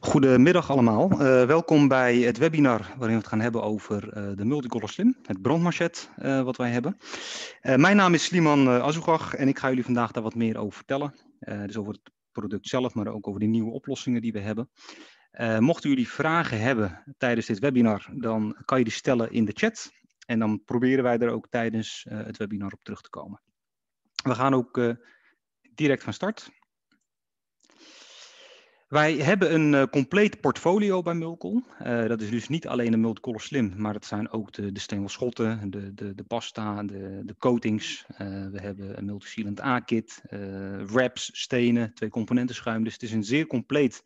Goedemiddag allemaal. Eh, welkom bij het webinar waarin we het gaan hebben over eh, de multicolor slim, het brandmachet eh, wat wij hebben. mijn naam is Sliman Azougach en ik ga jullie vandaag daar wat meer over vertellen. dus over het product zelf, maar ook over de nieuwe oplossingen die we hebben. mochten jullie vragen hebben tijdens dit webinar, dan kan je die stellen in de chat. En dan proberen wij er ook tijdens het webinar op terug te komen. We gaan ook direct van start. Wij hebben een eh, compleet portfolio bij Mulcol. Eh, dat is dus niet alleen de Multicolor Slim, maar het zijn ook de, de stengelschotten, de, de, de pasta, de, de coatings. Eh, we hebben een multi A-kit, wraps, stenen, twee componenten schuim. Dus het is een zeer compleet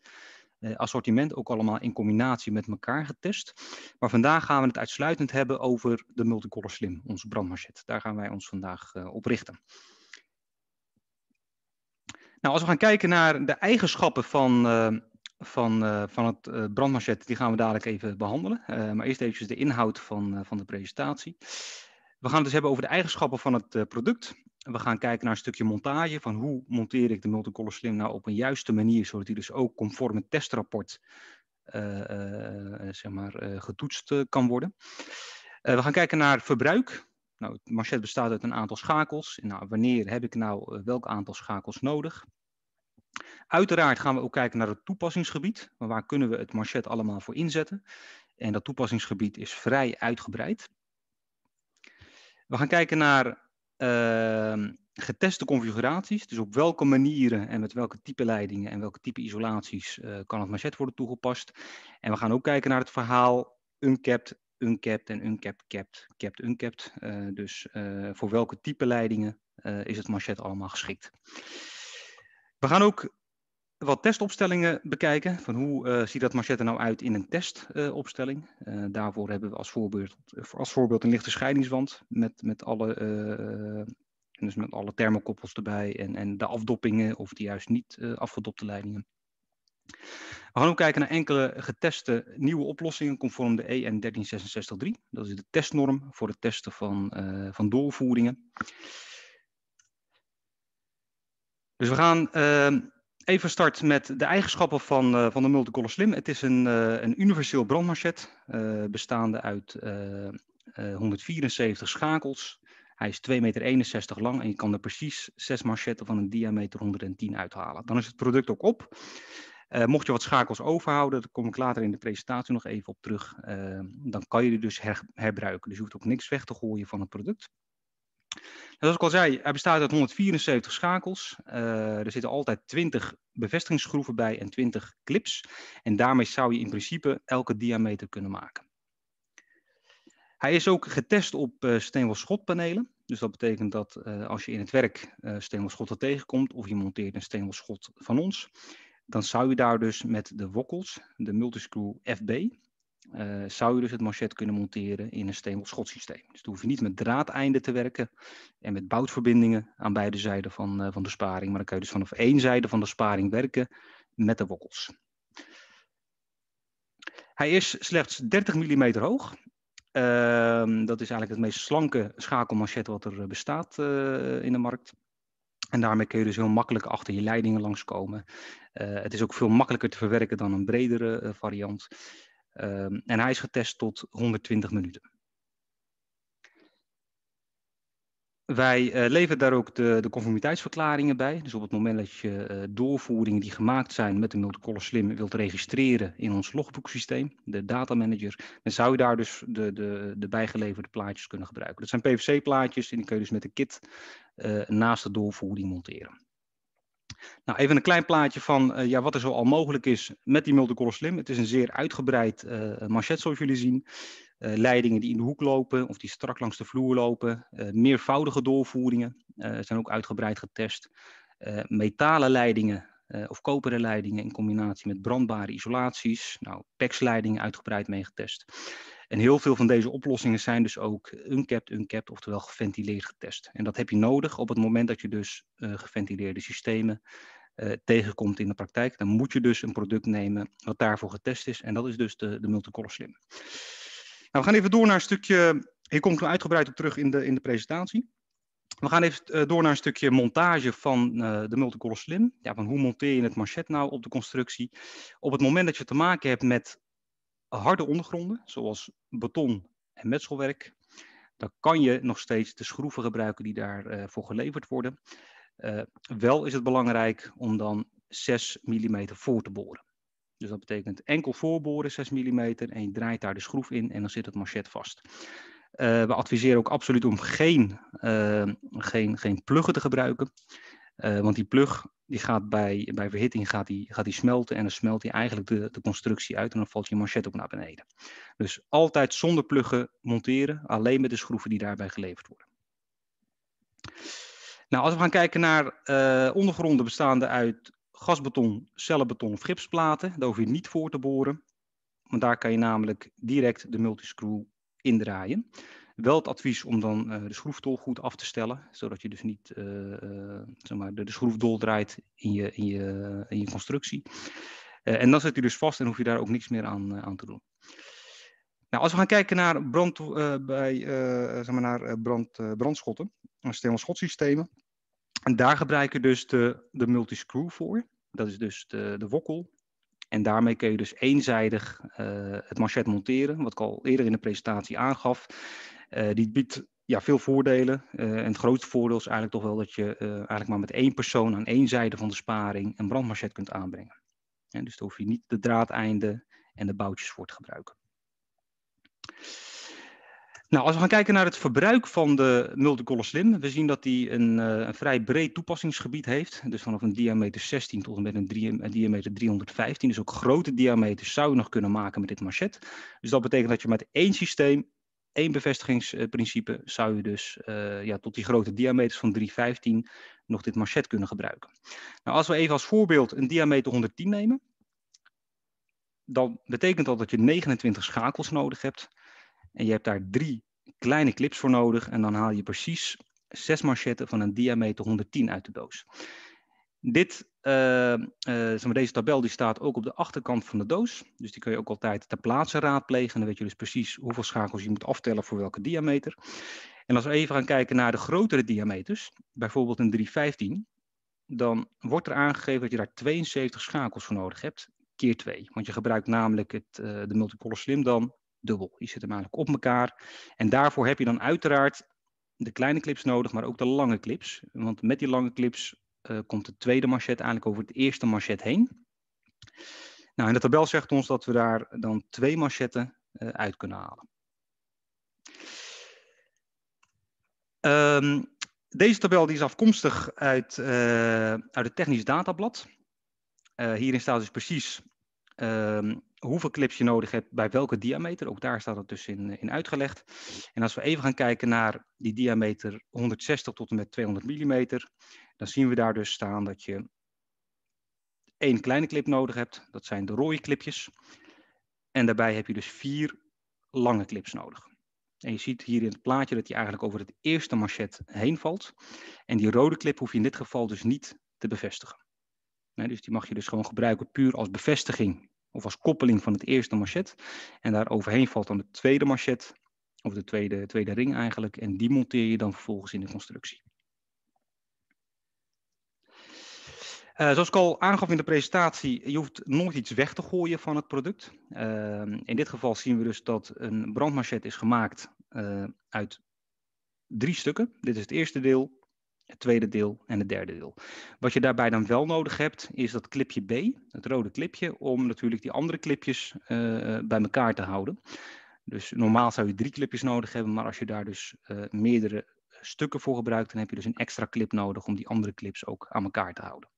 assortiment, ook allemaal in combinatie met elkaar getest. Maar vandaag gaan we het uitsluitend hebben over de Multicolor Slim, onze brandmarchet. Daar gaan wij ons vandaag op richten. Nou, als we gaan kijken naar de eigenschappen van, eh, van, eh, van het eh, brandmachet, die gaan we dadelijk even behandelen. maar eerst even de inhoud van, van de presentatie. We gaan het dus hebben over de eigenschappen van het product. We gaan kijken naar een stukje montage, van hoe monteer ik de multicolor slim nou op een juiste manier, zodat die dus ook conform het testrapport zeg maar, getoetst kan worden. we gaan kijken naar verbruik, nou, het marchet bestaat uit een aantal schakels. Nou, wanneer heb ik nou eh, welk aantal schakels nodig? Uiteraard gaan we ook kijken naar het toepassingsgebied. Waar kunnen we het marchet allemaal voor inzetten? En dat toepassingsgebied is vrij uitgebreid. We gaan kijken naar ehm, geteste configuraties. Dus op welke manieren en met welke type leidingen en welke type isolaties eh, kan het machet worden toegepast. En we gaan ook kijken naar het verhaal uncapped uncapped en uncapped capped, capped uncapped. Eh, dus eh, voor welke type leidingen eh, is het machette allemaal geschikt. We gaan ook wat testopstellingen bekijken. Van hoe ziet dat machette er nou uit in een testopstelling? daarvoor hebben we als voorbeeld, als voorbeeld een lichte scheidingswand met, met alle. dus met alle thermokoppels erbij en, en de afdoppingen of de juist niet afgedopte leidingen. We gaan ook kijken naar enkele geteste nieuwe oplossingen conform de e EN 1366-3. Dat is de testnorm voor het testen van, eh, van doorvoeringen. Dus we gaan eh, even start met de eigenschappen van, eh, van de multicolor slim. Het is een, een universeel brandmarchet bestaande uit 174 schakels. Hij is 2,61 meter lang en je kan er precies 6 machetten van een diameter 110 uithalen. Dan is het product ook op. Eh, mocht je wat schakels overhouden, daar kom ik later in de presentatie nog even op terug, eh, dan kan je die dus her herbruiken. Dus je hoeft ook niks weg te gooien van het product. zoals ik al zei, hij bestaat uit 174 schakels. Eh, er zitten altijd 20 bevestigingsschroeven bij en 20 clips. En daarmee zou je in principe elke diameter kunnen maken. Hij is ook getest op uh, schotpanelen. Dus dat betekent dat als je in het werk uh, schotten tegenkomt of je monteert een schot van ons, dan zou je daar dus met de wokkels, de multiscrew FB, eh, zou je dus het machet kunnen monteren in een schot systeem. Dus dan hoef je niet met draadeinden te werken en met boutverbindingen aan beide zijden van, eh, van de sparing. Maar dan kun je dus vanaf één zijde van de sparing werken met de wokkels. Hij is slechts 30 mm hoog. Ehm, dat is eigenlijk het meest slanke schakelmanchet wat er eh, bestaat in de markt. En daarmee kun je dus heel makkelijk achter je leidingen langskomen. Uh, het is ook veel makkelijker te verwerken dan een bredere eh, variant. Ehm, en hij is getest tot 120 minuten. Wij eh, leveren daar ook de, de, conformiteitsverklaringen bij. Dus op het moment dat je eh, doorvoeringen die gemaakt zijn met de multicolor slim wilt registreren in ons logboeksysteem, de datamanager, dan zou je daar dus de, de, de bijgeleverde plaatjes kunnen gebruiken. Dat zijn PVC-plaatjes en die kun je dus met de kit eh, naast de doorvoering monteren. Nou, even een klein plaatje van ja, wat er zo al mogelijk is met die multicolor slim. Het is een zeer uitgebreid uh, manchet zoals jullie zien. Eh, leidingen die in de hoek lopen of die strak langs de vloer lopen. Eh, meervoudige doorvoeringen eh, zijn ook uitgebreid getest. metalen leidingen of koperen leidingen in combinatie met brandbare isolaties. Nou, PEX-leidingen uitgebreid mee getest. En heel veel van deze oplossingen zijn dus ook uncapped, uncapped, oftewel geventileerd getest. En dat heb je nodig op het moment dat je dus geventileerde systemen tegenkomt in de praktijk, dan moet je dus een product nemen wat daarvoor getest is. En dat is dus de, de multicolor slim. Nou, we gaan even door naar een stukje. Hier kom ik nog uitgebreid op terug in de, in de presentatie. We gaan even eh, door naar een stukje montage van eh, de Multicolor Slim. Ja, van hoe monteer je het manchet nou op de constructie? Op het moment dat je te maken hebt met harde ondergronden, zoals beton en metselwerk, dan kan je nog steeds de schroeven gebruiken die daarvoor eh, geleverd worden. wel is het belangrijk om dan 6 mm voor te boren. Dus dat betekent enkel voorboren 6 mm en je draait daar de schroef in en dan zit het manchet vast. Eh, we adviseren ook absoluut om geen, ehm, geen, geen pluggen te gebruiken. Eh, want die plug die gaat bij, bij verhitting gaat die, gaat die smelten en dan smelt hij eigenlijk de, de constructie uit en dan valt je manchet ook naar beneden. Dus altijd zonder pluggen monteren, alleen met de schroeven die daarbij geleverd worden. Nou, als we gaan kijken naar eh, ondergronden bestaande uit gasbeton, cellenbeton of gipsplaten. Daar hoef je niet voor te boren. Want daar kan je namelijk direct de multiscrew indraaien. Wel het advies om dan eh, de schroeftol goed af te stellen, zodat je dus niet uh, zeg maar de, schroef doldraait in je, in je, in je constructie. en dan zit hij dus vast en hoef je daar ook niks meer aan, aan te doen. Nou, als we gaan kijken naar, brand, bij, zeg maar naar brand, brandschotten, steun- schotsystemen, en daar gebruik je dus de, de multiscrew voor. Dat is dus de, de wokkel. En daarmee kun je dus eenzijdig eh, het machet monteren, wat ik al eerder in de presentatie aangaf. Eh, die biedt ja, veel voordelen. Eh, en het grootste voordeel is eigenlijk toch wel dat je eigenlijk maar met één persoon aan één zijde van de sparing een brandmanchet kunt aanbrengen. dus daar hoef je niet de draadeinden en de boutjes voor te gebruiken. Nou, als we gaan kijken naar het verbruik van de multicolor slim, we zien dat die een, eh, een, vrij breed toepassingsgebied heeft. Dus vanaf een diameter 16 tot en met een, diameter 315. Dus ook grote diameters zou je nog kunnen maken met dit machet. Dus dat betekent dat je met één systeem, één bevestigingsprincipe, zou je dus eh, ja, tot die grote diameters van 315 nog dit machet kunnen gebruiken. Nou, als we even als voorbeeld een diameter 110 nemen, dan betekent dat dat je 29 schakels nodig hebt en je hebt daar drie kleine clips voor nodig. En dan haal je precies zes manchetten van een diameter 110 uit de doos. Dit, eh, eh, deze tabel die staat ook op de achterkant van de doos. Dus die kun je ook altijd ter plaatse raadplegen. dan weet je dus precies hoeveel schakels je moet aftellen voor welke diameter. En als we even gaan kijken naar de grotere diameters, bijvoorbeeld een 315, dan wordt er aangegeven dat je daar 72 schakels voor nodig hebt, keer 2. Want je gebruikt namelijk het, eh, de Multipolar slim dan dubbel. Je zet hem eigenlijk op elkaar. En daarvoor heb je dan uiteraard de kleine clips nodig, maar ook de lange clips. Want met die lange clips eh, komt de tweede machet eigenlijk over het eerste machet heen. Nou, en de tabel zegt ons dat we daar dan twee machetten eh, uit kunnen halen. Ehm, deze tabel die is afkomstig uit, eh, uit het technisch datablad. hierin staat dus precies ehm, hoeveel clips je nodig hebt bij welke diameter. Ook daar staat het dus in, eh, in uitgelegd. En als we even gaan kijken naar die diameter 160 tot en met 200 mm, dan zien we daar dus staan dat je één kleine clip nodig hebt. Dat zijn de rode clipjes. En daarbij heb je dus vier lange clips nodig. En je ziet hier in het plaatje dat die eigenlijk over het eerste machet heen valt. En die rode clip hoef je in dit geval dus niet te bevestigen. dus die mag je dus gewoon gebruiken puur als bevestiging of als koppeling van het eerste machet En daar overheen valt dan het tweede machet of de tweede, tweede ring eigenlijk. En die monteer je dan vervolgens in de constructie. Eh, zoals ik al aangaf in de presentatie, je hoeft nooit iets weg te gooien van het product. Eh, in dit geval zien we dus dat een brandmachet is gemaakt eh, uit drie stukken. Dit is het eerste deel, het tweede deel en het derde deel. Wat je daarbij dan wel nodig hebt, is dat clipje B, het rode clipje, om natuurlijk die andere clipjes eh, bij elkaar te houden. Dus normaal zou je drie clipjes nodig hebben, maar als je daar dus eh, meerdere stukken voor gebruikt, dan heb je dus een extra clip nodig om die andere clips ook aan elkaar te houden.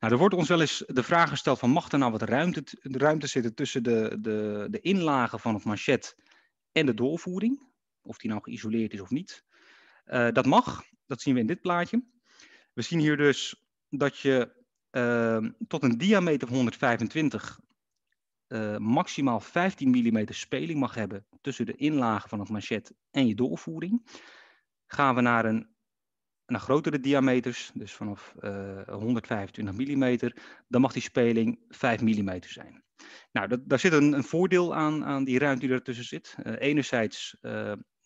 Nou, er wordt ons wel eens de vraag gesteld van mag er nou wat ruimte, ruimte zitten tussen de, de, de inlagen van het manchet en de doorvoering, of die nou geïsoleerd is of niet. Eh, dat mag, dat zien we in dit plaatje. We zien hier dus dat je ehm, tot een diameter van 125 eh, maximaal 15 mm speling mag hebben tussen de inlagen van het manchet en je doorvoering. Gaan we naar, een, naar grotere diameters, dus vanaf 125 eh, mm, dan mag die speling 5 mm zijn. Nou, dat, daar zit een, een voordeel aan, aan die ruimte die ertussen zit. enerzijds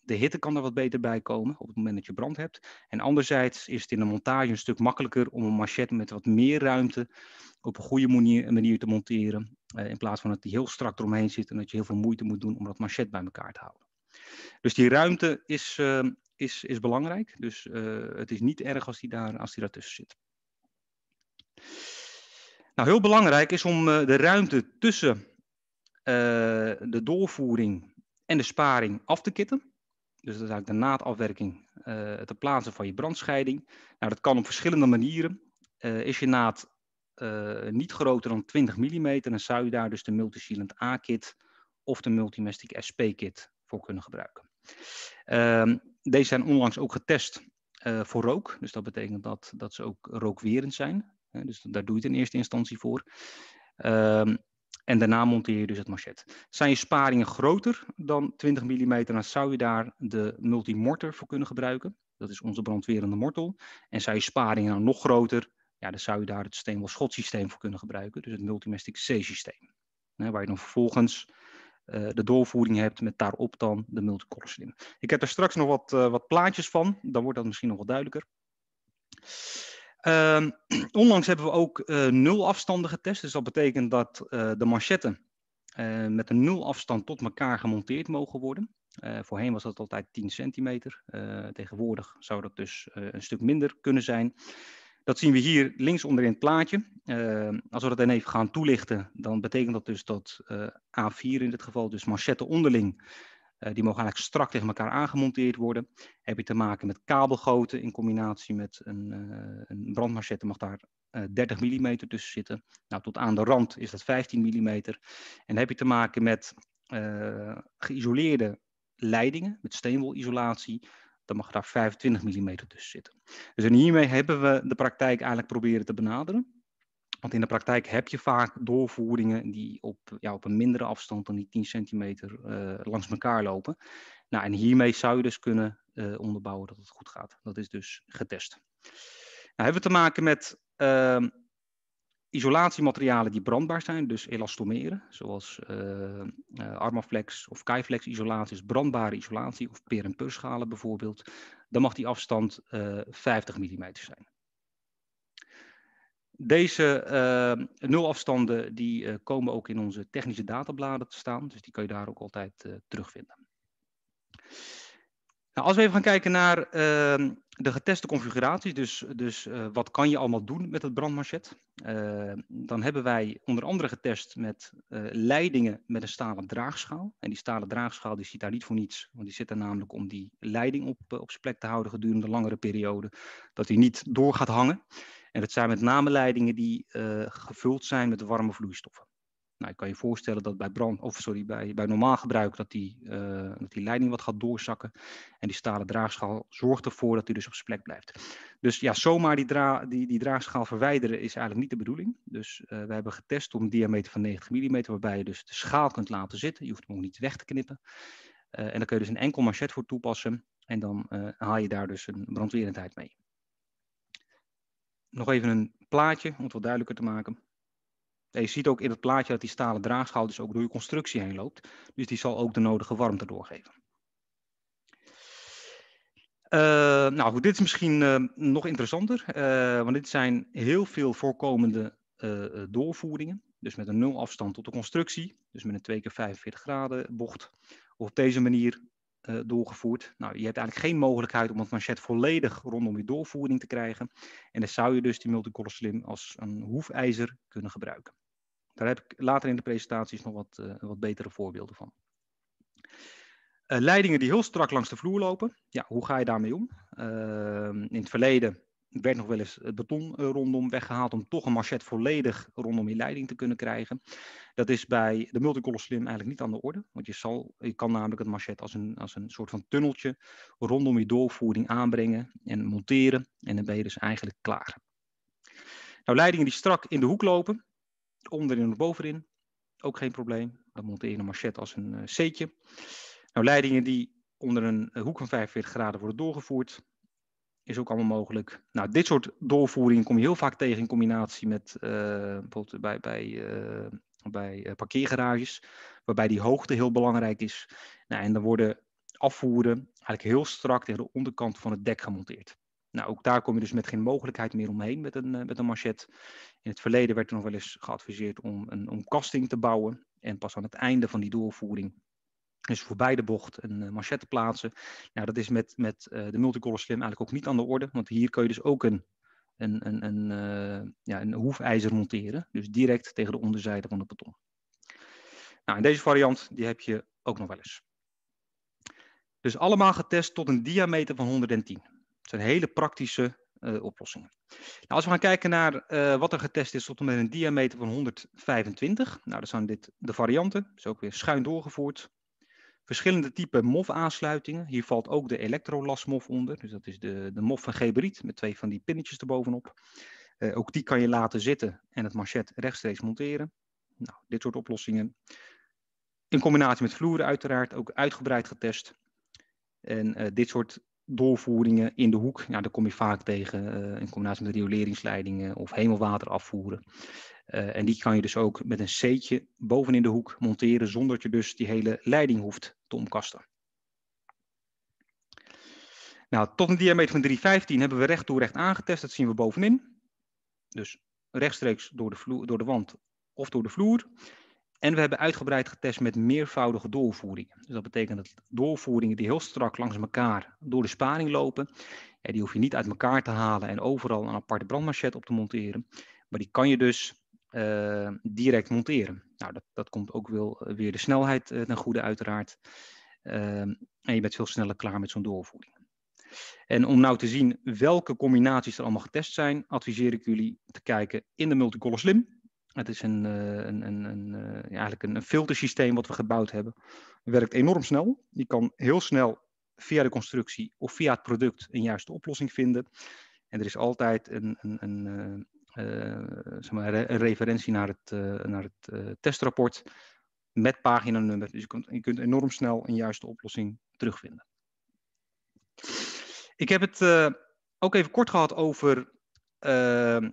de hitte kan er wat beter bij komen op het moment dat je brand hebt. En anderzijds is het in de montage een stuk makkelijker om een machette met wat meer ruimte op een goede manier, manier te monteren. Eh, in plaats van dat die heel strak eromheen zit en dat je heel veel moeite moet doen om dat machet bij elkaar te houden. Dus die ruimte is, eh, is, is belangrijk. Dus eh, het is niet erg als die, daar, als die daartussen zit. Nou, heel belangrijk is om de ruimte tussen de doorvoering en de sparing af te kitten. Dus dat is eigenlijk de naadafwerking eh, te plaatsen van je brandscheiding. Nou, dat kan op verschillende manieren. Eh, is je naad eh, niet groter dan 20 mm, dan zou je daar dus de Multisealant A-kit of de Multimastic SP-kit voor kunnen gebruiken. Ehm, deze zijn onlangs ook getest voor rook. Dus dat betekent dat, dat ze ook rookwerend zijn. dus daar doe je het in eerste instantie voor. Um, en daarna monteer je dus het machet. Zijn je sparingen groter dan 20 mm, dan zou je daar de multimorter voor kunnen gebruiken. Dat is onze brandwerende mortel. En zijn je sparingen nou nog groter, ja, dan zou je daar het steenwolschot systeem voor kunnen gebruiken. Dus het multimastic C systeem. waar je dan vervolgens eh, de doorvoering hebt met daarop dan de multicolor slim. Ik heb er straks nog wat, eh, wat plaatjes van, dan wordt dat misschien nog wat duidelijker. Ehm, onlangs hebben we ook eh, nul afstanden getest. Dus dat betekent dat eh, de manchetten eh, met een nul afstand tot elkaar gemonteerd mogen worden. voorheen was dat altijd 10 centimeter. tegenwoordig zou dat dus een stuk minder kunnen zijn. Dat zien we hier links onder in het plaatje. Ehm, als we dat dan even gaan toelichten, dan betekent dat dus dat A4 in dit geval, dus manchetten onderling, eh, die mogen eigenlijk strak tegen elkaar aangemonteerd worden. Heb je te maken met kabelgoten in combinatie met een, eh, een brandmachette mag daar 30 eh, mm tussen zitten. Nou, tot aan de rand is dat 15 mm. En heb je te maken met geïsoleerde leidingen, met steenwolisolatie, dan mag daar 25 mm tussen zitten. Dus en hiermee hebben we de praktijk eigenlijk proberen te benaderen. Want in de praktijk heb je vaak doorvoeringen die op, ja, op een mindere afstand dan die 10 centimeter eh, langs elkaar lopen. Nou, en hiermee zou je dus kunnen eh, onderbouwen dat het goed gaat. Dat is dus getest. Nou, hebben we te maken met ehm, isolatiematerialen die brandbaar zijn, dus elastomeren, zoals eh, Armaflex of Kaiflex isolatie, is brandbare isolatie, of per- en purschalen bijvoorbeeld. Dan mag die afstand 50 mm zijn. Deze ehm, nulafstanden die, eh, komen ook in onze technische databladen te staan, dus die kan je daar ook altijd uh, terugvinden. Nou, als we even gaan kijken naar ehm, de geteste configuraties, dus, dus eh, wat kan je allemaal doen met het brandmarchet, ehm, dan hebben wij onder andere getest met leidingen met een stalen draagschaal. En die stalen draagschaal die zit daar niet voor niets, want die zit er namelijk om die leiding op, op zijn plek te houden gedurende een langere periode, dat die niet door gaat hangen. En dat zijn met name leidingen die eh, gevuld zijn met warme vloeistoffen. Nou, ik kan je voorstellen dat bij, brand, of sorry, bij, bij normaal gebruik dat die, eh, dat die leiding wat gaat doorzakken. En die stalen draagschaal zorgt ervoor dat die dus op zijn plek blijft. Dus ja, zomaar die, dra die, die draagschaal verwijderen is eigenlijk niet de bedoeling. Dus eh, we hebben getest om een diameter van 90 mm, waarbij je dus de schaal kunt laten zitten. Je hoeft hem ook niet weg te knippen. en dan kun je dus een enkel machet voor toepassen. En dan haal je daar dus een brandwerendheid mee nog even een plaatje om het wat duidelijker te maken. En je ziet ook in het plaatje dat die stalen draagschaal dus ook door je constructie heen loopt. Dus die zal ook de nodige warmte doorgeven. Eh, nou goed, dit is misschien eh, nog interessanter, eh, want dit zijn heel veel voorkomende doorvoeringen. Dus met een nul afstand tot de constructie, dus met een 2 keer 45 graden bocht. Of op deze manier eh, doorgevoerd. Nou, je hebt eigenlijk geen mogelijkheid om het manchet volledig rondom je doorvoering te krijgen. En dan zou je dus die multicolor slim als een hoefijzer kunnen gebruiken. Daar heb ik later in de presentaties nog wat, eh, wat betere voorbeelden van. Eh, leidingen die heel strak langs de vloer lopen, ja, hoe ga je daarmee om? Ehm, in het verleden werd nog wel eens het beton eh, rondom weggehaald om toch een machet volledig rondom je leiding te kunnen krijgen. Dat is bij de multicolor slim eigenlijk niet aan de orde, want je, zal, je kan namelijk het machet als een, als een soort van tunneltje rondom je doorvoering aanbrengen en monteren en dan ben je dus eigenlijk klaar. Nou, leidingen die strak in de hoek lopen, onderin of bovenin, ook geen probleem. Dan monteer je een machet als een eh, C'tje. Nou, leidingen die onder een eh, hoek van 45 graden worden doorgevoerd, is ook allemaal mogelijk. Nou, dit soort doorvoering kom je heel vaak tegen in combinatie met eh, bijvoorbeeld bij, bij, eh, bij eh, parkeergarages, waarbij die hoogte heel belangrijk is. Nou, en dan worden afvoeren eigenlijk heel strak tegen de onderkant van het dek gemonteerd. Nou, ook daar kom je dus met geen mogelijkheid meer omheen met een, met een machete. In het verleden werd er nog wel eens geadviseerd om een omkasting te bouwen. En pas aan het einde van die doorvoering dus voorbij de bocht een eh, machette plaatsen. Nou, dat is met, met eh, de multicolor slim eigenlijk ook niet aan de orde. Want hier kun je dus ook een, een, een, een, eh, ja, een hoefijzer monteren. Dus direct tegen de onderzijde van het beton. Nou, in deze variant die heb je ook nog wel eens. Dus allemaal getest tot een diameter van 110. Het zijn hele praktische oplossingen. Nou, als we gaan kijken naar wat er getest is tot en met een diameter van 125. Nou, dat zijn dit de varianten. dus is ook weer schuin doorgevoerd. Verschillende typen MOF-aansluitingen. Hier valt ook de MOF onder. Dus dat is de, de MOF van Geberiet met twee van die pinnetjes erbovenop. Eh, ook die kan je laten zitten en het manchet rechtstreeks monteren. Nou, dit soort oplossingen. In combinatie met vloeren uiteraard, ook uitgebreid getest. En eh, dit soort doorvoeringen in de hoek, ja, daar kom je vaak tegen eh, in combinatie met rioleringsleidingen of hemelwater afvoeren. Eh, en die kan je dus ook met een C'tje bovenin de hoek monteren, zonder dat je dus die hele leiding hoeft te omkasten. Nou, tot een diameter van 315 hebben we recht toe recht aangetest. Dat zien we bovenin. Dus rechtstreeks door de, vloer, door de wand of door de vloer. En we hebben uitgebreid getest met meervoudige doorvoeringen. Dus dat betekent dat doorvoeringen die heel strak langs elkaar door de sparing lopen, die hoef je niet uit elkaar te halen en overal een aparte brandmachet op te monteren. Maar die kan je dus eh, direct monteren. Nou, dat, dat komt ook wel eh, weer de snelheid eh, ten goede uiteraard. Ehm, en je bent veel sneller klaar met zo'n doorvoering. En om nou te zien welke combinaties er allemaal getest zijn, adviseer ik jullie te kijken in de Multicolor Slim. Het is een, een, een, een ja, eigenlijk een, filtersysteem wat we gebouwd hebben. werkt enorm snel. Je kan heel snel via de constructie of via het product een juiste oplossing vinden. En er is altijd een, eh, zeg een referentie naar het, eh, naar het eh, testrapport met paginanummer. Dus je kunt, je kunt enorm snel een juiste oplossing terugvinden. Ik heb het ook even kort gehad over ehm,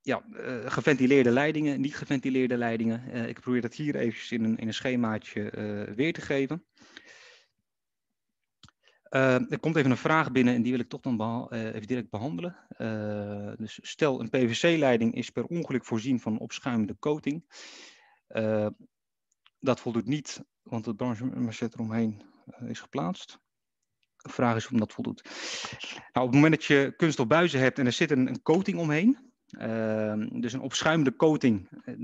ja, geventileerde leidingen, niet geventileerde leidingen. ik probeer dat hier even in een, in een schemaatje weer te geven. Eh, er komt even een vraag binnen en die wil ik toch dan beha- eh, even direct behandelen. Eh, dus stel, een PVC-leiding is per ongeluk voorzien van een opschuimende coating. dat voldoet niet, want het branchemacet eromheen is geplaatst. De vraag is of dat voldoet. Nou, op het moment dat je kunststof buizen hebt en er zit een coating omheen, Ehm, dus een opschuimende coating, eh,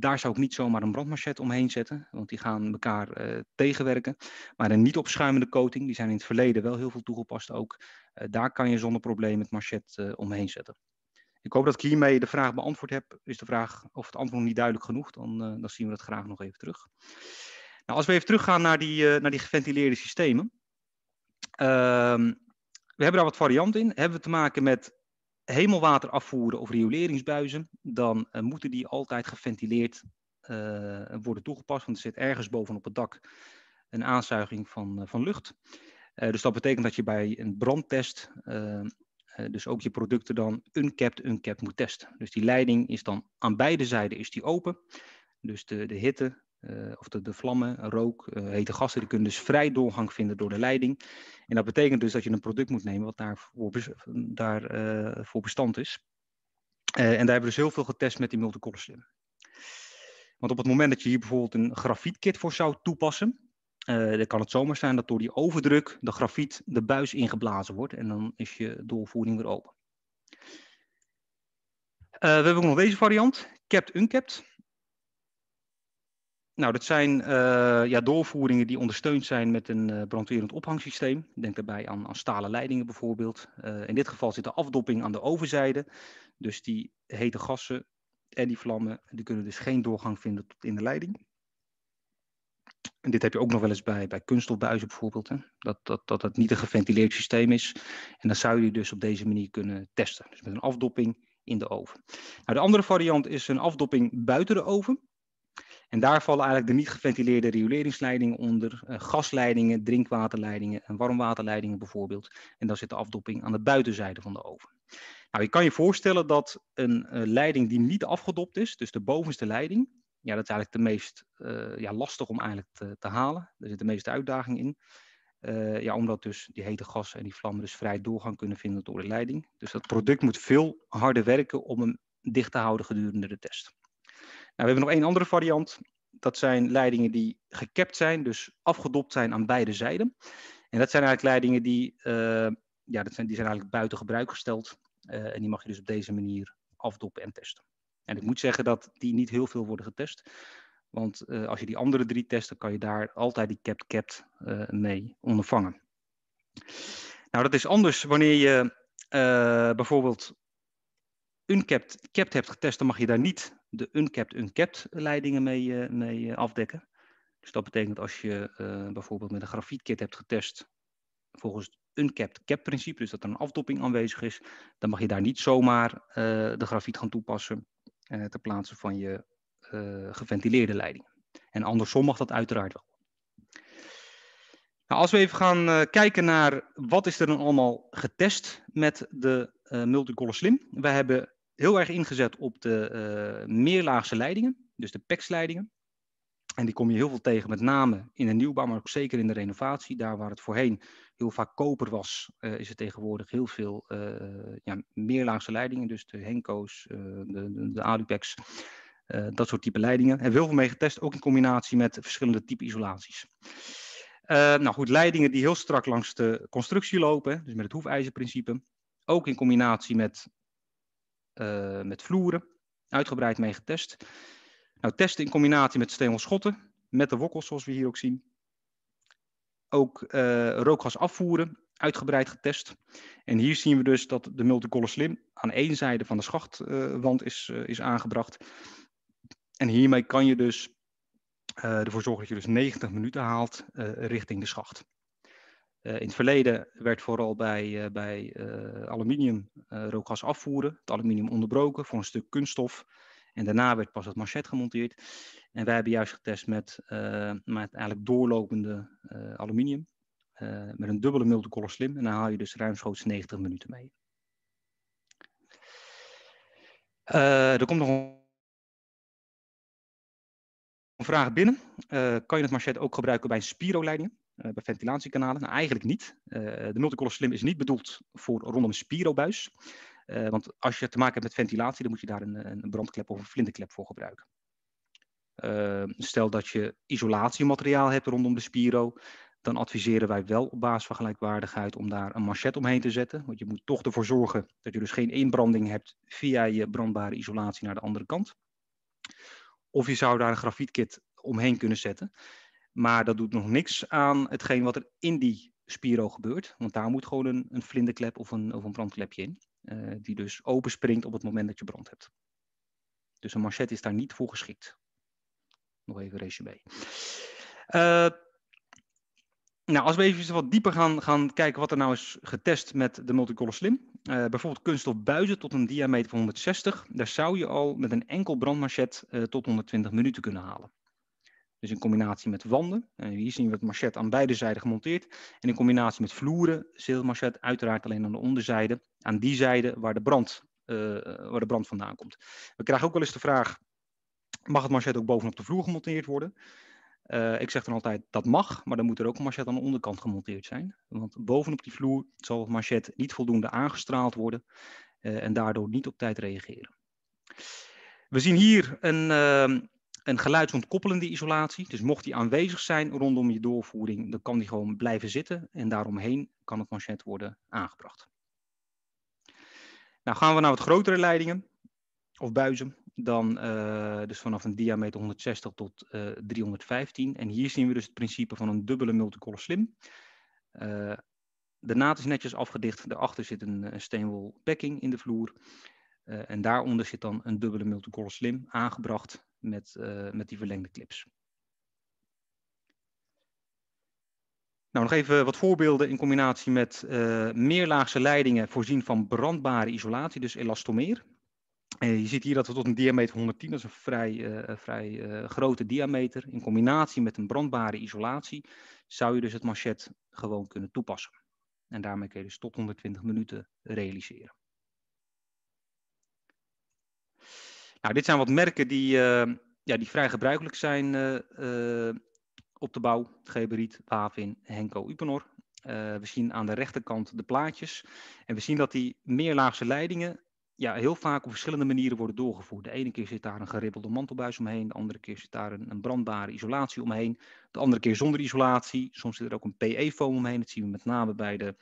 daar zou ik niet zomaar een brandmachet omheen zetten, want die gaan elkaar eh, tegenwerken. Maar een niet opschuimende coating, die zijn in het verleden wel heel veel toegepast ook, eh, daar kan je zonder probleem het machet omheen zetten. Ik hoop dat ik hiermee de vraag beantwoord heb. Is de vraag of het antwoord niet duidelijk genoeg, dan, dan zien we dat graag nog even terug. Nou, als we even teruggaan naar die, naar die geventileerde systemen. Ehm, we hebben daar wat varianten in. Hebben we te maken met hemelwater afvoeren of rioleringsbuizen, dan eh, moeten die altijd geventileerd eh, worden toegepast. Want er zit ergens bovenop het dak een aanzuiging van, eh, van lucht. dus dat betekent dat je bij een brandtest dus ook je producten dan uncapped, uncapped moet testen. Dus die leiding is dan aan beide zijden is die open. Dus de, de hitte eh, of de, vlammen, rook, eh, hete gassen, die kunnen dus vrij doorgang vinden door de leiding. En dat betekent dus dat je een product moet nemen wat daarvoor, daar, eh, voor bestand is. en daar hebben we dus heel veel getest met die multicolor slim. Want op het moment dat je hier bijvoorbeeld een grafietkit voor zou toepassen, dan kan het zomaar zijn dat door die overdruk de grafiet de buis ingeblazen wordt en dan is je doorvoering weer open. we hebben ook nog deze variant, capped-uncapped. Nou, dat zijn eh, ja, doorvoeringen die ondersteund zijn met een uh, brandwerend ophangsysteem. Denk daarbij aan, aan stalen leidingen bijvoorbeeld. Eh, in dit geval zit de afdopping aan de overzijde. Dus die hete gassen en die vlammen die kunnen dus geen doorgang vinden tot in de leiding. En dit heb je ook nog wel eens bij, bij kunststofbuizen bijvoorbeeld. Hè? Dat, dat, dat het niet een geventileerd systeem is. En dan zou je dus op deze manier kunnen testen. Dus met een afdopping in de oven. Nou, de andere variant is een afdopping buiten de oven. En daar vallen eigenlijk de niet geventileerde rioleringsleidingen onder, eh, gasleidingen, drinkwaterleidingen en warmwaterleidingen bijvoorbeeld. En daar zit de afdopping aan de buitenzijde van de oven. Nou, je kan je voorstellen dat een eh, leiding die niet afgedopt is, dus de bovenste leiding, ja, dat is eigenlijk de meest eh, ja, lastig om eigenlijk te, te, halen. Daar zit de meeste uitdaging in. ja, omdat dus die hete gas en die vlammen dus vrij doorgang kunnen vinden door de leiding. Dus dat product moet veel harder werken om hem dicht te houden gedurende de test. Nou, we hebben nog één andere variant. Dat zijn leidingen die gekapt zijn, dus afgedopt zijn aan beide zijden. En dat zijn eigenlijk leidingen die, eh, ja, dat zijn, die zijn eigenlijk buiten gebruik gesteld. Eh, en die mag je dus op deze manier afdoppen en testen. En ik moet zeggen dat die niet heel veel worden getest. Want eh, als je die andere drie test, dan kan je daar altijd die capped-capped mee ondervangen. Nou, dat is anders wanneer je bijvoorbeeld uncapped capped hebt getest, dan mag je daar niet de uncapped-uncapped leidingen mee, eh, mee eh, afdekken. Dus dat betekent als je eh, bijvoorbeeld met een grafietkit hebt getest volgens het uncapped cap principe, dus dat er een afdopping aanwezig is, dan mag je daar niet zomaar de grafiet gaan toepassen ter plaatse van je geventileerde leidingen. En andersom mag dat uiteraard wel. Nou, als we even gaan kijken naar wat is er dan allemaal getest met de uh, multicolor slim. We hebben heel erg ingezet op de eh, meerlaagse leidingen, dus de PEX-leidingen. En die kom je heel veel tegen, met name in de nieuwbouw, maar ook zeker in de renovatie. Daar waar het voorheen heel vaak koper was, eh, is er tegenwoordig heel veel eh, ja, meerlaagse leidingen. Dus de Henko's, de, de, dat soort type leidingen. Hebben we heel veel mee getest, ook in combinatie met verschillende type isolaties. nou goed, leidingen die heel strak langs de constructie lopen, dus met het hoefijzerprincipe. Ook in combinatie met eh, met vloeren. Uitgebreid mee getest. Nou, testen in combinatie met schotten, met de wokkels zoals we hier ook zien. Ook eh, rookgas afvoeren, uitgebreid getest. En hier zien we dus dat de multicolor slim aan één zijde van de schachtwand eh, is, is aangebracht. En hiermee kan je dus ervoor zorgen dat je dus 90 minuten haalt richting de schacht. Eh, in het verleden werd vooral bij, eh, bij eh, aluminium rookgas afvoeren, het aluminium onderbroken voor een stuk kunststof. En daarna werd pas het manchet gemonteerd. En wij hebben juist getest met, met eigenlijk doorlopende aluminium. met een dubbele multicolor slim. En dan haal je dus ruimschoots 90 minuten mee. er komt nog een vraag binnen. kan je het manchet ook gebruiken bij spiroleidingen? Eh, bij ventilatiekanalen? Nou, eigenlijk niet. Eh, de multicolor slim is niet bedoeld voor rondom een spirobuis. Eh, want als je te maken hebt met ventilatie, dan moet je daar een, een brandklep of een vlinderklep voor gebruiken. Ehm, stel dat je isolatiemateriaal hebt rondom de spiro, dan adviseren wij wel op basis van gelijkwaardigheid om daar een manchet omheen te zetten. Want je moet toch ervoor zorgen dat je dus geen inbranding hebt via je brandbare isolatie naar de andere kant. Of je zou daar een grafietkit omheen kunnen zetten. Maar dat doet nog niks aan hetgeen wat er in die spiro gebeurt. Want daar moet gewoon een, een vlinderklep of een, of een brandklepje in. Eh, die dus openspringt op het moment dat je brand hebt. Dus een machet is daar niet voor geschikt. Nog even resume. Uh, nou, als we even wat dieper gaan, gaan kijken wat er nou is getest met de Multicolor Slim. Eh, bijvoorbeeld kunststof buizen tot een diameter van 160. Daar zou je al met een enkel brandmachet tot 120 minuten kunnen halen. Dus in combinatie met wanden. hier zien we het machet aan beide zijden gemonteerd. En in combinatie met vloeren zit het machet uiteraard alleen aan de onderzijde. Aan die zijde waar de brand, eh, waar de brand vandaan komt. We krijgen ook wel eens de vraag, mag het machet ook bovenop de vloer gemonteerd worden? Eh, ik zeg dan altijd, dat mag, maar dan moet er ook een machet aan de onderkant gemonteerd zijn. Want bovenop die vloer zal het machet niet voldoende aangestraald worden eh, en daardoor niet op tijd reageren. We zien hier een, een geluidsontkoppelende isolatie, dus mocht die aanwezig zijn rondom je doorvoering, dan kan die gewoon blijven zitten en daaromheen kan het manchet worden aangebracht. Nou gaan we naar wat grotere leidingen of buizen, dan eh, dus vanaf een diameter 160 tot 315. Eh, en hier zien we dus het principe van een dubbele multicolor slim. Uh, de naad is netjes afgedicht, daarachter zit een, een steenwol backing in de vloer. Eh, en daaronder zit dan een dubbele multicore slim aangebracht met, eh, met die verlengde clips. Nou, nog even wat voorbeelden in combinatie met eh, meerlaagse leidingen voorzien van brandbare isolatie, dus elastomeer. En je ziet hier dat we tot een diameter 110, dat is een vrij, vrij grote diameter. In combinatie met een brandbare isolatie zou je dus het machet gewoon kunnen toepassen. En daarmee kun je dus tot 120 minuten realiseren. Nou, dit zijn wat merken die, eh, ja, die vrij gebruikelijk zijn eh, eh, op de bouw. Geberiet, Wavin, Henko, Upenor. we zien aan de rechterkant de plaatjes. En we zien dat die meerlaagse leidingen ja, heel vaak op verschillende manieren worden doorgevoerd. De ene keer zit daar een geribbelde mantelbuis omheen, de andere keer zit daar een, een brandbare isolatie omheen, de andere keer zonder isolatie. Soms zit er ook een PE-foam omheen, dat zien we met name bij de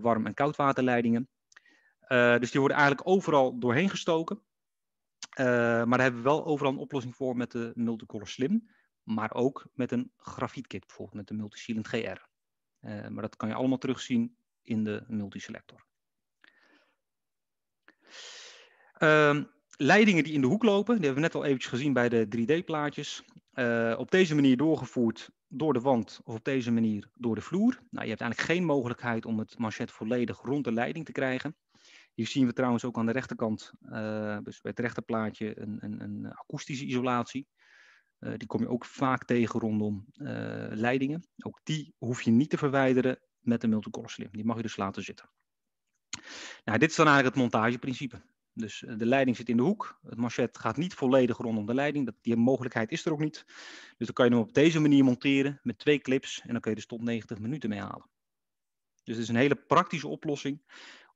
warm- en koudwaterleidingen. dus die worden eigenlijk overal doorheen gestoken. Eh, maar daar hebben we wel overal een oplossing voor met de Multicolor Slim. Maar ook met een grafietkit, bijvoorbeeld met de Multisilent GR. Eh, maar dat kan je allemaal terugzien in de multiselector. Ehm, leidingen die in de hoek lopen, die hebben we net al eventjes gezien bij de 3D-plaatjes. Eh, op deze manier doorgevoerd door de wand of op deze manier door de vloer. Nou, je hebt eigenlijk geen mogelijkheid om het manchet volledig rond de leiding te krijgen. Hier zien we trouwens ook aan de rechterkant, eh, dus bij het rechterplaatje, een, een, een akoestische isolatie. Eh, die kom je ook vaak tegen rondom eh, leidingen. Ook die hoef je niet te verwijderen met een multicolor slim. Die mag je dus laten zitten. Nou, dit is dan eigenlijk het montageprincipe. Dus de leiding zit in de hoek. Het manchet gaat niet volledig rondom de leiding. Dat, die mogelijkheid is er ook niet. Dus dan kan je hem op deze manier monteren met twee clips. En dan kun je dus tot 90 minuten mee halen. Dus het is een hele praktische oplossing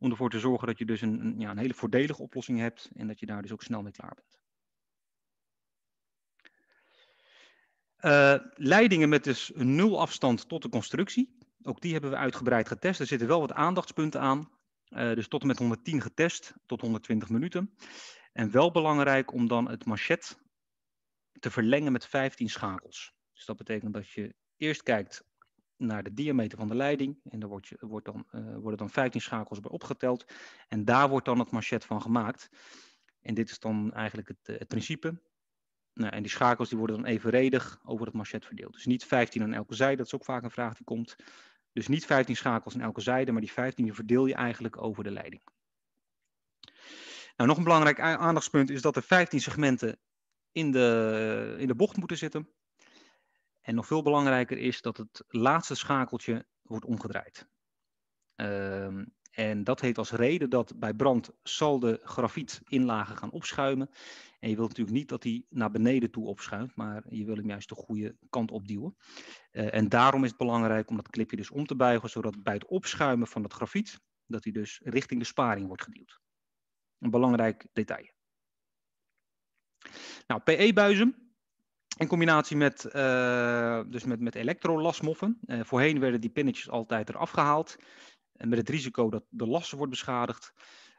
om ervoor te zorgen dat je dus een, ja, een hele voordelige oplossing hebt en dat je daar dus ook snel mee klaar bent. Eh, leidingen met dus een nul afstand tot de constructie. Ook die hebben we uitgebreid getest. Er zitten wel wat aandachtspunten aan. Eh, dus tot en met 110 getest, tot 120 minuten. En wel belangrijk om dan het machet te verlengen met 15 schakels. Dus dat betekent dat je eerst kijkt naar de diameter van de leiding. En daar wordt, je, wordt dan, eh, worden dan 15 schakels bij opgeteld. En daar wordt dan het machet van gemaakt. En dit is dan eigenlijk het, eh, het principe. Nou, en die schakels die worden dan evenredig over het machet verdeeld. Dus niet 15 aan elke zijde, dat is ook vaak een vraag die komt. Dus niet 15 schakels aan elke zijde, maar die 15 verdeel je eigenlijk over de leiding. Nou, nog een belangrijk aandachtspunt is dat er 15 segmenten in de, in de bocht moeten zitten. En nog veel belangrijker is dat het laatste schakeltje wordt omgedraaid. Ehm, en dat heeft als reden dat bij brand zal de grafietinlagen gaan opschuimen. En je wilt natuurlijk niet dat die naar beneden toe opschuimt, maar je wil hem juist de goede kant opduwen. Uh, eh, en daarom is het belangrijk om dat clipje dus om te buigen, zodat bij het opschuimen van dat grafiet, dat hij dus richting de sparing wordt geduwd. Een belangrijk detail. Nou, PE-buizen in combinatie met, uh, dus met, met elektrolasmoffen. Uh, voorheen werden die pinnetjes altijd eraf gehaald. En met het risico dat de lassen wordt beschadigd.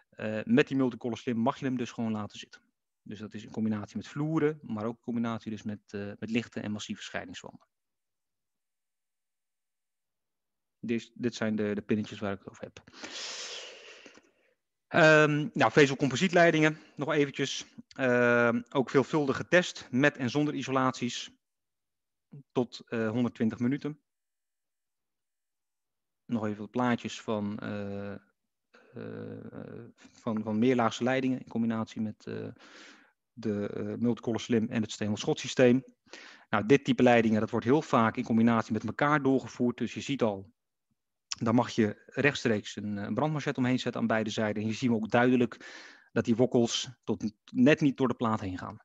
Eh, met die multicolor slim mag je hem dus gewoon laten zitten. Dus dat is in combinatie met vloeren, maar ook in combinatie dus met, met lichte en massieve scheidingswanden. Dit, dus dit zijn de, de pinnetjes waar ik het over heb. Um, nou, vezelcomposietleidingen nog eventjes. Ehm, ook veelvuldig getest met en zonder isolaties tot 120 eh, minuten. Nog even wat plaatjes van, eh, eh, van, van meerlaagse leidingen in combinatie met de multicolor slim en het steenwol schot systeem. Nou, dit type leidingen dat wordt heel vaak in combinatie met elkaar doorgevoerd. Dus je ziet al dan mag je rechtstreeks een eh, brandmachet omheen zetten aan beide zijden. Hier zien we ook duidelijk dat die wokkels tot net niet door de plaat heen gaan.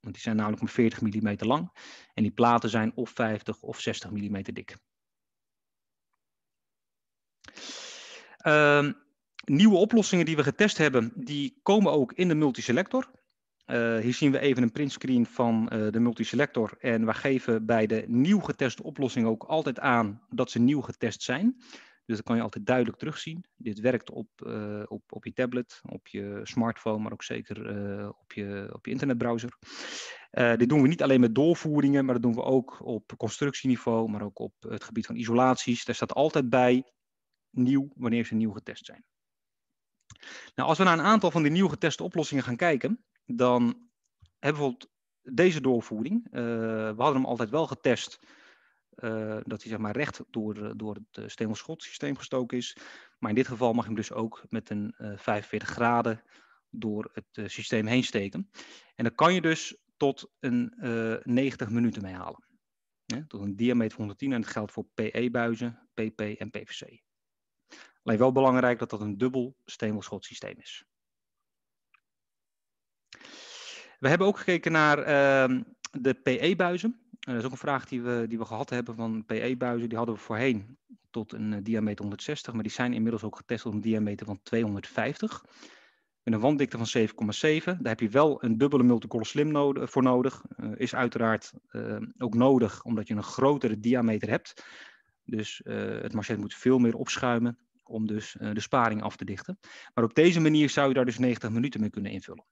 Want die zijn namelijk maar 40 mm lang en die platen zijn of 50 of 60 mm dik. Ehm, nieuwe oplossingen die we getest hebben, die komen ook in de multiselector. Eh, hier zien we even een printscreen van eh, de multiselector. En we geven bij de nieuw geteste oplossingen ook altijd aan dat ze nieuw getest zijn. Dus dat kan je altijd duidelijk terugzien. Dit werkt op, eh, op, op je tablet, op je smartphone, maar ook zeker op, je, op je internetbrowser. dit doen we niet alleen met doorvoeringen, maar dat doen we ook op constructieniveau, maar ook op het gebied van isolaties. Daar staat altijd bij nieuw wanneer ze nieuw getest zijn. Nou, als we naar een aantal van die nieuw geteste oplossingen gaan kijken, dan hebben bijvoorbeeld deze doorvoering. Eh, we hadden hem altijd wel getest. Eh, dat hij zeg maar recht door, eh, door het steenwolschot systeem gestoken is. Maar in dit geval mag je hem dus ook met een 45 graden door het systeem heen steken. En dan kan je dus tot een 90 minuten mee halen. Ja, tot een diameter van 110 en dat geldt voor PE-buizen, PP en PVC. Alleen wel belangrijk dat dat een dubbel steenwolschot systeem is. We hebben ook gekeken naar ehm, de PE-buizen. Eh, dat is ook een vraag die we, die we gehad hebben van PE-buizen. Die hadden we voorheen tot een eh, diameter 160, maar die zijn inmiddels ook getest op een diameter van 250. Met een wanddikte van 7,7. Daar heb je wel een dubbele multicolor slim voor nodig. Eh, is uiteraard ehm, ook nodig omdat je een grotere diameter hebt. Dus het machet moet veel meer opschuimen om dus de sparing af te dichten. Maar op deze manier zou je daar dus 90 minuten mee kunnen invullen.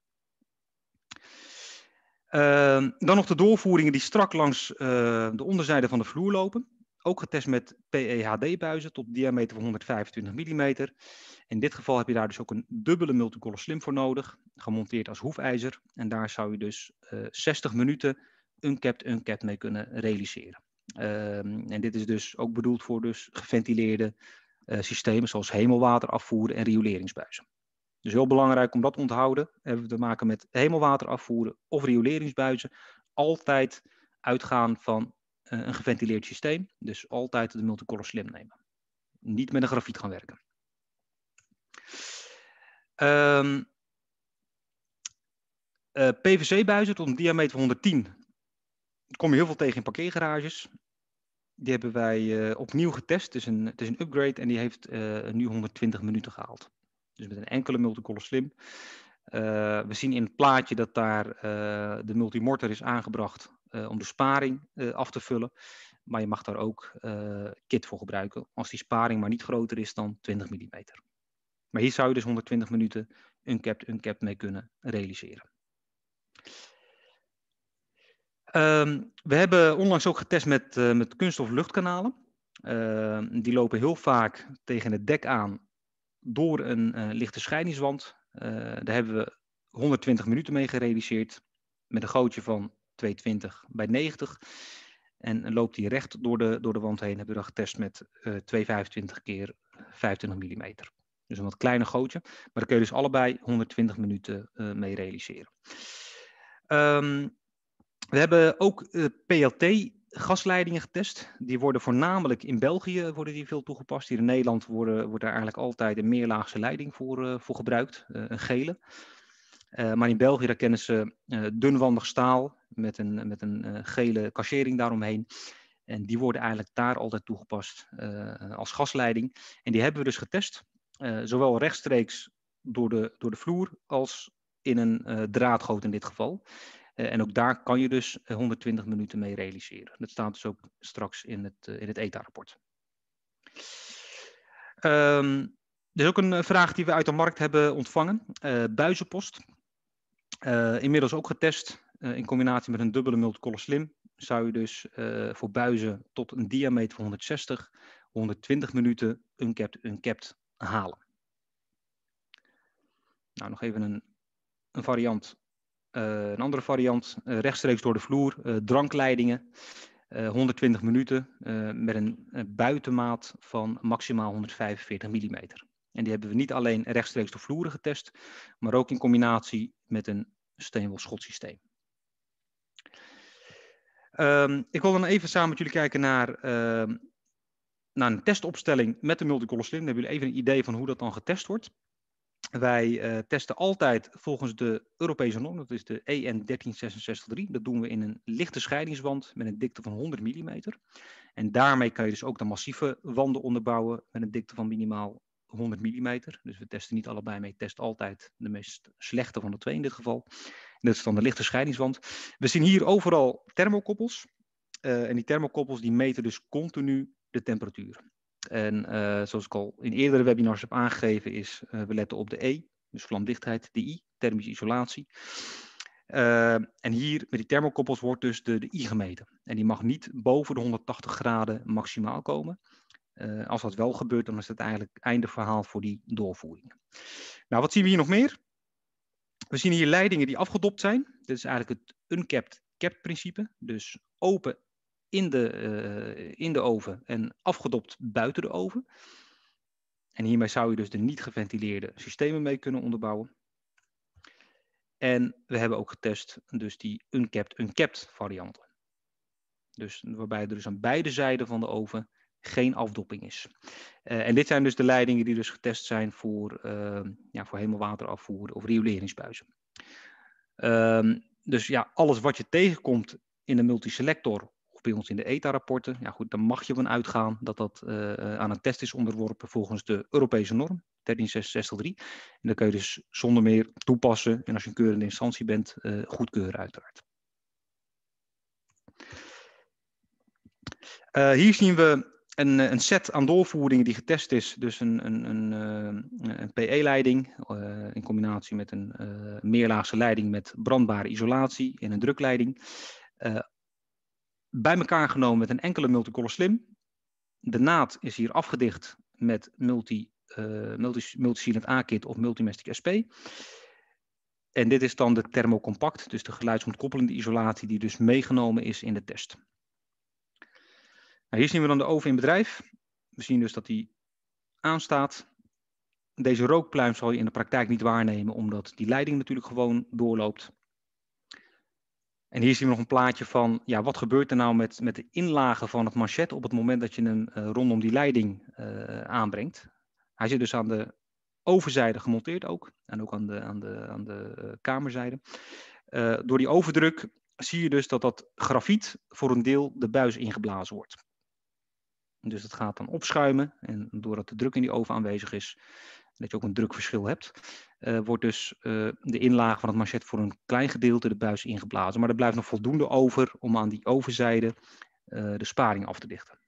Ehm, dan nog de doorvoeringen die strak langs eh, de onderzijde van de vloer lopen. Ook getest met PEHD-buizen tot diameter van 125 mm. In dit geval heb je daar dus ook een dubbele multicolor slim voor nodig, gemonteerd als hoefijzer. En daar zou je dus 60 eh, minuten uncapped uncapped mee kunnen realiseren. Ehm, en dit is dus ook bedoeld voor dus geventileerde eh, systemen zoals hemelwaterafvoer en rioleringsbuizen. Dus heel belangrijk om dat te onthouden. Hebben we te maken met hemelwater afvoeren of rioleringsbuizen. Altijd uitgaan van eh, een geventileerd systeem. Dus altijd de multicolor slim nemen. Niet met een grafiet gaan werken. Ehm, eh, PVC-buizen tot een diameter van 110. Dat kom je heel veel tegen in parkeergarages. Die hebben wij eh, opnieuw getest. Het is, een, het is een upgrade en die heeft nu 120 minuten gehaald. Dus met een enkele multicolor slim. Eh, we zien in het plaatje dat daar uh, de multimorter is aangebracht eh, om de sparing af te vullen. Maar je mag daar ook kit voor gebruiken als die sparing maar niet groter is dan 20 mm. Maar hier zou je dus 120 minuten uncapped, uncapped mee kunnen realiseren. Ehm, we hebben onlangs ook getest met, met kunststof luchtkanalen. Ehm, die lopen heel vaak tegen het dek aan door een eh, lichte scheidingswand. Eh, daar hebben we 120 minuten mee gerealiseerd. Met een gootje van 220 bij 90. En loopt die recht door de, door de wand heen. Hebben we dan getest met 225 eh, keer 25 mm. Dus een wat kleiner gootje. Maar daar kun je dus allebei 120 minuten mee realiseren. Ehm, we hebben ook PLT gasleidingen getest. Die worden voornamelijk in België worden die veel toegepast. Hier in Nederland worden, wordt daar eigenlijk altijd een meerlaagse leiding voor, eh, voor gebruikt, eh, een gele. Eh, maar in België daar kennen ze dunwandig staal met een, met een gele cachering daaromheen. En die worden eigenlijk daar altijd toegepast als gasleiding. En die hebben we dus getest, zowel rechtstreeks door de, door de vloer als in een draadgoot in dit geval. Eh, en ook daar kan je dus 120 eh, minuten mee realiseren. Dat staat dus ook straks in het, eh, in het ETA-rapport. Ehm, er is ook een vraag die we uit de markt hebben ontvangen. buizenpost. inmiddels ook getest in combinatie met een dubbele multicolor slim. Zou je dus voor buizen tot een diameter van 160, 120 minuten uncapped, uncapped halen. Nou, nog even een, een variant eh, een andere variant, eh, rechtstreeks door de vloer, eh, drankleidingen. 120 minuten met een buitenmaat van maximaal 145 mm. En die hebben we niet alleen rechtstreeks door vloeren getest, maar ook in combinatie met een steenwolschotsysteem. Um, ehm, ik wil dan even samen met jullie kijken naar, ehm, naar een testopstelling met de multicolor slim. Dan hebben jullie even een idee van hoe dat dan getest wordt. Wij eh, testen altijd volgens de Europese norm, dat is de EN 13663. Dat doen we in een lichte scheidingswand met een dikte van 100 mm. En daarmee kan je dus ook de massieve wanden onderbouwen met een dikte van minimaal 100 mm. Dus we testen niet allebei mee, test altijd de meest slechte van de twee in dit geval. En dat is dan de lichte scheidingswand. We zien hier overal thermokoppels. Eh, en die thermokoppels die meten dus continu de temperatuur. En eh, zoals ik al in eerdere webinars heb aangegeven, is eh, we letten op de E, dus vlamdichtheid, de I, thermische isolatie. Eh, en hier met die thermokoppels wordt dus de, de, I gemeten. En die mag niet boven de 180 graden maximaal komen. als dat wel gebeurt, dan is het eigenlijk einde verhaal voor die doorvoeringen. Nou, wat zien we hier nog meer? We zien hier leidingen die afgedopt zijn. Dit is eigenlijk het uncapped cap principe. Dus open in de, eh, in de oven en afgedopt buiten de oven. En hiermee zou je dus de niet geventileerde systemen mee kunnen onderbouwen. En we hebben ook getest dus die uncapped-uncapped varianten. Dus waarbij er dus aan beide zijden van de oven geen afdopping is. Eh, en dit zijn dus de leidingen die dus getest zijn voor, uh, ja, voor hemelwaterafvoer of rioleringsbuizen. Ehm, dus ja, alles wat je tegenkomt in de multiselector bij ons in de ETA-rapporten. Ja, goed, dan mag je van uitgaan dat dat eh, eh, aan een test is onderworpen volgens de Europese norm 13663. En dat kun je dus zonder meer toepassen en als je een keurende instantie bent, uh, goedkeuren uiteraard. hier zien we een, een, set aan doorvoeringen die getest is. Dus een, een, een PE-leiding in combinatie met een meerlaagse leiding met brandbare isolatie en een drukleiding bij elkaar genomen met een enkele multicolor slim. De naad is hier afgedicht met multi, uh, multi, A-kit of Multimastic SP. En dit is dan de thermocompact, dus de geluidsontkoppelende isolatie die dus meegenomen is in de test. Nou, hier zien we dan de oven in bedrijf. We zien dus dat die aanstaat. Deze rookpluim zal je in de praktijk niet waarnemen, omdat die leiding natuurlijk gewoon doorloopt. En hier zien we nog een plaatje van, ja, wat gebeurt er nou met, met de inlagen van het manchet op het moment dat je hem uh, eh, rondom die leiding eh, aanbrengt. Hij zit dus aan de overzijde gemonteerd ook, en ook aan de, aan de, aan de eh, kamerzijde. door die overdruk zie je dus dat dat grafiet voor een deel de buis ingeblazen wordt. Dus dat gaat dan opschuimen en doordat de druk in die oven aanwezig is, dat je ook een drukverschil hebt, eh, wordt dus eh, de inlaag van het machet voor een klein gedeelte de buis ingeblazen. Maar er blijft nog voldoende over om aan die overzijde eh, de sparing af te dichten.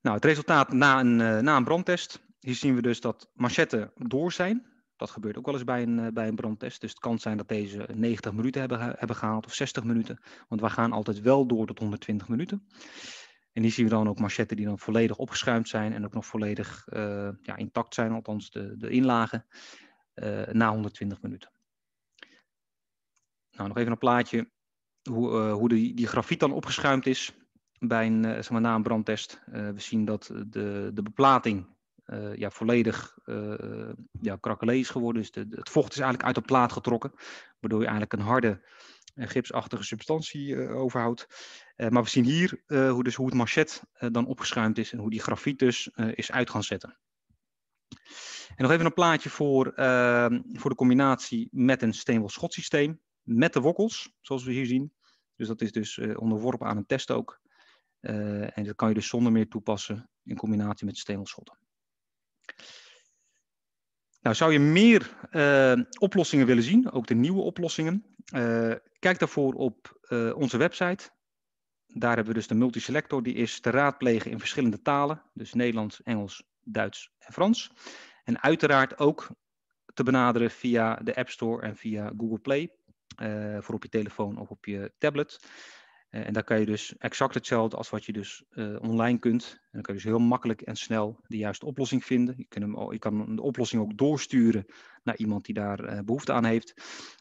Nou, het resultaat na een, na een brandtest. Hier zien we dus dat machetten door zijn. Dat gebeurt ook wel eens bij een, bij een brandtest. Dus het kan zijn dat deze 90 minuten hebben, hebben gehaald of 60 minuten. Want we gaan altijd wel door tot 120 minuten. En hier zien we dan ook machetten die dan volledig opgeschuimd zijn en ook nog volledig eh, ja, intact zijn, althans de, de inlagen, eh, na 120 minuten. Nou, nog even een plaatje hoe, eh, hoe die, die grafiet dan opgeschuimd is bij een, zeg maar, na een brandtest. we zien dat de, de beplating ja, volledig ja, krakkelee is geworden. Dus de, het vocht is eigenlijk uit de plaat getrokken, waardoor je eigenlijk een harde gipsachtige substantie eh, overhoudt. Eh, maar we zien hier eh, hoe, dus hoe het machet dan opgeschuimd is en hoe die grafiet dus is uit gaan zetten. En nog even een plaatje voor, ehm, voor de combinatie met een steenwol systeem met de wokkels, zoals we hier zien. Dus dat is dus onderworpen aan een test ook. en dat kan je dus zonder meer toepassen in combinatie met schotten. Nou, zou je meer eh, oplossingen willen zien, ook de nieuwe oplossingen? Eh, kijk daarvoor op eh, onze website. Daar hebben we dus de multiselector, die is te raadplegen in verschillende talen, dus Nederlands, Engels, Duits en Frans. En uiteraard ook te benaderen via de App Store en via Google Play, voor op je telefoon of op je tablet. Eh, en daar kan je dus exact hetzelfde als wat je dus eh, online kunt. En dan kan je dus heel makkelijk en snel de juiste oplossing vinden. Je, kunt hem je kan de oplossing ook doorsturen naar iemand die daar eh, behoefte aan heeft.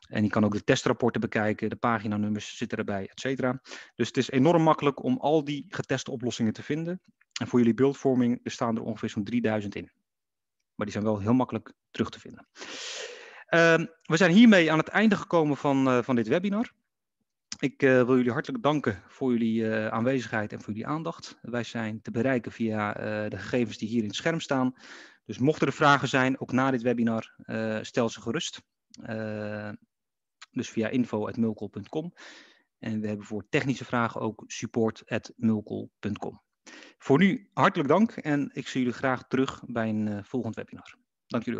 En je kan ook de testrapporten bekijken, de paginanummers zitten erbij, et cetera. Dus het is enorm makkelijk om al die geteste oplossingen te vinden. En voor jullie beeldvorming staan er ongeveer zo'n 3000 in. Maar die zijn wel heel makkelijk terug te vinden. Ehm, we zijn hiermee aan het einde gekomen van, van dit webinar. Ik eh, wil jullie hartelijk danken voor jullie eh, aanwezigheid en voor jullie aandacht. Wij zijn te bereiken via eh, de gegevens die hier in het scherm staan. Dus mochten er vragen zijn, ook na dit webinar, stel ze gerust. dus via info.mulcol.com. En we hebben voor technische vragen ook support.mulcol.com. Voor nu hartelijk dank en ik zie jullie graag terug bij een volgend webinar. Dank jullie wel.